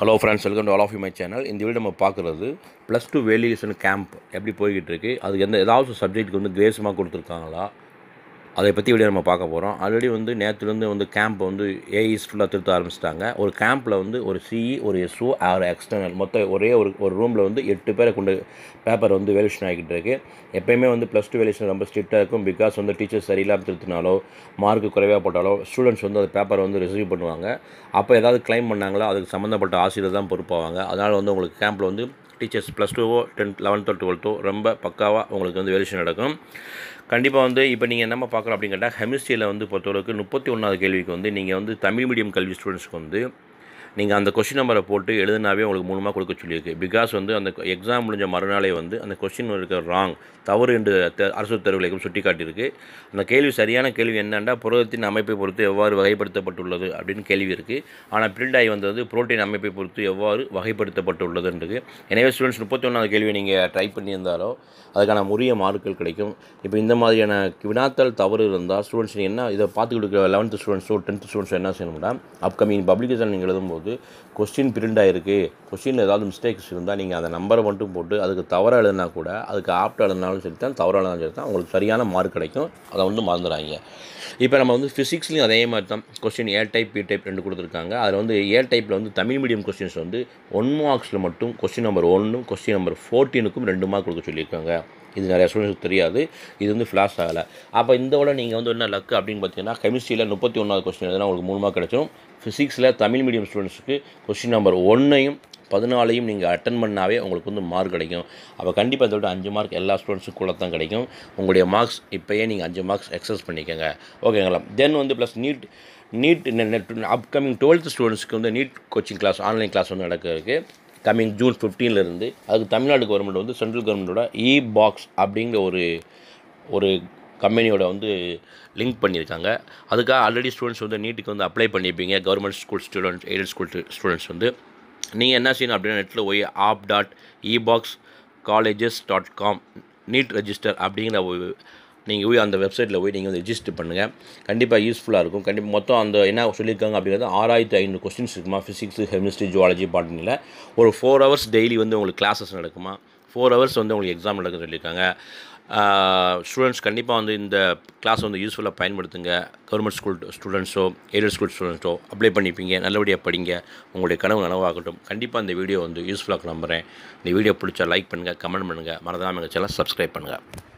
hello friends welcome to all of you my channel இந்த வீடு நம்ம பார்க்குறது ப்ளஸ் டூ வேலியேஷன் கேம்ப் எப்படி போய்கிட்டு இருக்கு அதுக்கு எந்த ஏதாவது சப்ஜெக்ட்டுக்கு வந்து கிரேசமாக கொடுத்துருக்காங்களா அதை பற்றி வெளியே நம்ம பார்க்க போகிறோம் ஆல்ரெடி வந்து நேற்றுலேருந்து வந்து கேம்ப் வந்து ஏஇஸ் ஃபுல்லாக திருத்த ஆரம்பிச்சிட்டாங்க ஒரு கேம்பில் வந்து ஒரு சிஇ e, ஒரு எஸ்ஓ ஆர் எக்ஸ்டர்னல் மொத்தம் ஒரே ஒரு ஒரு ரூமில் வந்து எட்டு பேரை கொண்டு பேப்பர் வந்து வேலுஷன் ஆகிக்கிட்டு இருக்குது எப்போயுமே வந்து ப்ளஸ் டூ வேலுஷன் ரொம்ப ஸ்ட்ரிக்டாக இருக்கும் பிகாஸ் வந்து டீச்சர்ஸ் சரியில்லாமல் திருத்தினாலோ மார்க் குறைவாக போட்டாலோ ஸ்டூடெண்ட்ஸ் வந்து அந்த பேப்பரை வந்து ரிசீவ் பண்ணுவாங்க அப்போ ஏதாவது கிளைம் பண்ணாங்களோ அதுக்கு சம்மந்தப்பட்ட ஆசிரியர் தான் பொறுப்பாவாங்க அதனால் வந்து உங்களுக்கு கேம்பில் வந்து டீச்சர்ஸ் ப்ளஸ் டூவோ டென்த் லெவன்த்தோ டுவெல்த்தோ ரொம்ப பக்காவாக உங்களுக்கு வந்து வேலிஷன் நடக்கும் கண்டிப்பாக வந்து இப்போ நீங்கள் என்னம்மா பார்க்குறோம் அப்படின்னு கேட்டால் கெமிஸ்ட்ரியில் வந்து பொறுத்தவரைக்கும் முப்பத்தி ஒன்றாவது கேள்விக்கு வந்து நீங்கள் வந்து தமிழ் மீடியம் கல்வி ஸ்டூடெண்ட்ஸ்க்கு வந்து நீங்கள் அந்த கொஷின் நம்பரை போட்டு எழுதுனாவே உங்களுக்கு மூலமாக கொடுக்க சொல்லியிருக்கு பிகாஸ் வந்து அந்த எக்ஸாம் முடிஞ்ச மறுநாளே வந்து அந்த கொஷின் இருக்க ராங் தவறு என்று அரசு சுட்டி காட்டியிருக்கு அந்த கேள்வி சரியான கேள்வி என்னென்னா புரதத்தின் அமைப்பை பொறுத்து எவ்வாறு வகைப்படுத்தப்பட்டுள்ளது அப்படின்னு கேள்வி இருக்குது ஆனால் பிரிண்ட் ஆகி வந்தது புரோட்டீன் அமைப்பை பொறுத்து எவ்வாறு வகைப்படுத்தப்பட்டுள்ளதுன்றது எனவே ஸ்டூடெண்ட்ஸ் முப்பத்தொன்னாவது கேள்வி நீங்கள் ட்ரை பண்ணியிருந்தாலோ அதுக்கான உரிய மார்க்குகள் கிடைக்கும் இப்போ இந்த மாதிரியான வினாத்தல் தவறு இருந்தால் ஸ்டூடெண்ட்ஸ் என்ன இதை பார்த்து கொடுக்குற லெவன்த்து ஸ்டூடெண்ட்ஸோ டென்த்து ஸ்டூடெண்ட்ஸோ என்ன செய்யணும்னா அப்கமிங் பப்ளிகேஷன் நீங்கள் எழுதும்போது போது கொஸ்டின் பிரிண்ட் ஆகிருக்கு கொஸ்டினில் ஏதாவது மிஸ்டேக்ஸ் இருந்தால் நீங்கள் அந்த நம்பரை மட்டும் போட்டு அதுக்கு தவறாக எழுதினா கூட அதுக்கு ஆப்ட் எழுதினாலும் சரி தான் தவறாக எழுதினாலும் சரி தான் உங்களுக்கு சரியான மார்க் கிடைக்கும் அதை வந்து மறந்துடுறாங்க இப்போ நம்ம வந்து ஃபிசிக்ஸ்லையும் அதே மாதிரி தான் question A type B type ரெண்டு கொடுத்துருக்காங்க அதில் வந்து ஏ டைப்பில் வந்து தமிழ் மீடியம் கொஸ்டின்ஸ் வந்து ஒன் மார்க்ஸில் மட்டும் கொஸ்டின் நம்பர் ஒன்றும் கொஸ்டின் நம்பர் ஃபோர்டீனுக்கும் ரெண்டு மார்க் கொடுக்க சொல்லியிருக்காங்க இது நிறைய ஸ்டூடெண்ட்ஸுக்கு தெரியாது இது வந்து ஃப்ளாஷ் ஆகலை அப்போ இந்த விட நீங்கள் வந்து என்ன லக்கு அப்படின்னு பார்த்தீங்கன்னா கெமிஸ்ட்ரியில் முப்பத்தி ஒன்றாவது கொஸ்டின் எதுனா உங்களுக்கு மூணு மார்க் கிடச்சிடும் ஃபிசிக்ஸில் தமிழ் மீடியம் ஸ்டூடெண்ட்ஸுக்கு கொஸ்டின் நம்பர் ஒன்றையும் பதினாலையும் நீங்கள் அட்டன் பண்ணாவே உங்களுக்கு வந்து மார்க் கிடைக்கும் அப்போ கண்டிப்பாக இதோட அஞ்சு மார்க் எல்லா ஸ்டூடெண்ட்ஸுக்கும் கூட தான் கிடைக்கும் உங்களுடைய மார்க்ஸ் இப்போயே நீங்கள் அஞ்சு மார்க்ஸ் எக்ஸஸ் பண்ணிக்கோங்க ஓகேங்களா தென் வந்து plus NEET NEET upcoming twelfth ஸ்டூடெண்ட்ஸ்க்கு வந்து NEET coaching class online class வந்து நடக்க இருக்குது கம்மிங் ஜூன் ஃபிஃப்டீன்லேருந்து அதுக்கு தமிழ்நாடு கவர்மெண்ட் வந்து சென்ட்ரல் கவர்மெண்ட்டோட இ பாக்ஸ் அப்படிங்கிற ஒரு ஒரு கம்பெனியோட வந்து லிங்க் பண்ணியிருக்காங்க அதுக்காக ஆல்ரெடி ஸ்டூடெண்ட்ஸ் வந்து நீட்டுக்கு வந்து அப்ளை பண்ணியிருப்பீங்க government school students aided school students வந்து நீங்கள் என்ன செய்யணும் அப்படின்னா நெட்டில் போய் app dot ebox colleges dot com NEET register அப்படிங்கிற நீங்கள் போய் அந்த வெப்சைட்டில் போய் நீங்கள் வந்து ரெஜிஸ்டர் பண்ணுங்கள் கண்டிப்பாக யூஸ்ஃபுல்லாக இருக்கும் கண்டிப்பாக மொத்தம் அந்த என்ன சொல்லியிருக்காங்க அப்படிங்கிறது ஆறாயிரத்து ஐநூறு கொஸ்டின்ஸ் இருக்குமா ஃபிசிக்ஸ் கெமிஸ்ட்ரி ஜுவாலஜி பாட்டினில் ஒரு ஃபோர் ஹவர்ஸ் டெய்லி வந்து உங்களுக்கு கிளாஸஸ் நடக்குமா ஃபோர் ஹவர்ஸ் வந்து உங்களுக்கு எக்ஸாம் நடக்குன்னு சொல்லியிருக்காங்க ஸ்டூடெண்ட்ஸ் கண்டிப்பாக வந்து இந்த கிளாஸ் வந்து யூஸ்ஃபுல்லாக பயன்படுத்துங்க கவர்மெண்ட் ஸ்கூல் ஸ்டூடெண்ட்ஸோ எய்டட் ஸ்கூல் ஸ்டூடெண்ட்ஸோ அப்ளை பண்ணிப்பீங்க நல்லபடியாக படிங்க உங்களுடைய கனவு நனவாகட்டும் கண்டிப்பாக இந்த வீடியோ வந்து யூஸ்ஃபுல்லாக நம்புகிறேன் இந்த வீடியோ பிடிச்சா லைக் பண்ணுங்கள் கமெண்ட் பண்ணுங்கள் மறந்தாமல் எங்கள் சேனல் சப்ஸ்கிரைப் பண்ணுங்கள்